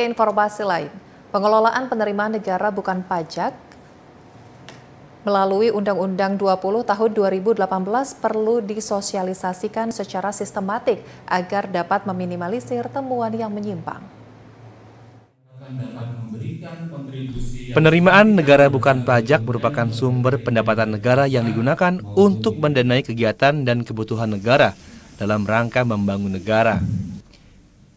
Informasi lain, pengelolaan penerimaan negara bukan pajak melalui Undang-Undang 20 tahun 2018 perlu disosialisasikan secara sistematik agar dapat meminimalisir temuan yang menyimpang. Penerimaan negara bukan pajak merupakan sumber pendapatan negara yang digunakan untuk mendanai kegiatan dan kebutuhan negara dalam rangka membangun negara.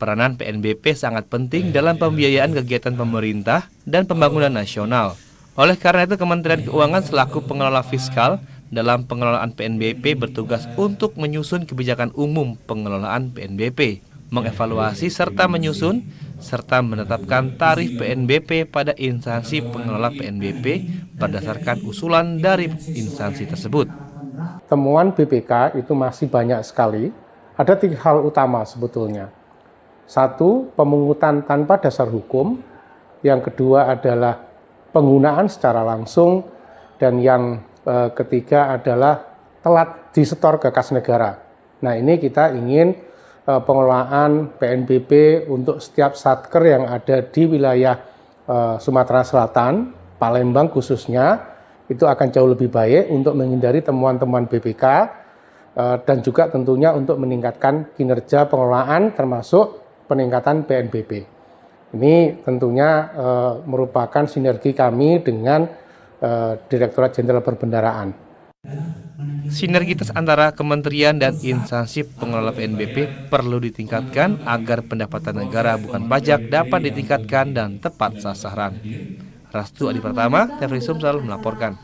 Peranan PNBP sangat penting iya, dalam iya, pembiayaan iya. kegiatan pemerintah dan pembangunan nasional. Oleh karena itu, Kementerian Keuangan selaku pengelola fiskal dalam pengelolaan PNBP bertugas untuk menyusun kebijakan umum pengelolaan PNBP, mengevaluasi serta menyusun serta menetapkan tarif PNBP pada instansi pengelola PNBP berdasarkan usulan dari instansi tersebut. Temuan BPK itu masih banyak sekali. Ada tiga hal utama sebetulnya. Satu, pemungutan tanpa dasar hukum. Yang kedua adalah penggunaan secara langsung. Dan yang e, ketiga adalah telat disetor ke kas negara. Nah ini kita ingin e, pengelolaan PNBP untuk setiap satker yang ada di wilayah e, Sumatera Selatan, Palembang khususnya, itu akan jauh lebih baik untuk menghindari temuan-temuan BPK dan juga tentunya untuk meningkatkan kinerja pengelolaan termasuk peningkatan PNBP. Ini tentunya e, merupakan sinergi kami dengan e, eh, Direktorat Jenderal Perbendaraan. Sinergitas antara kementerian dan instansi pengelola PNBP perlu ditingkatkan agar pendapatan negara bukan pajak dapat ditingkatkan dan tepat sasaran. Rastu Adi Pertama, Tefri Sumsel melaporkan.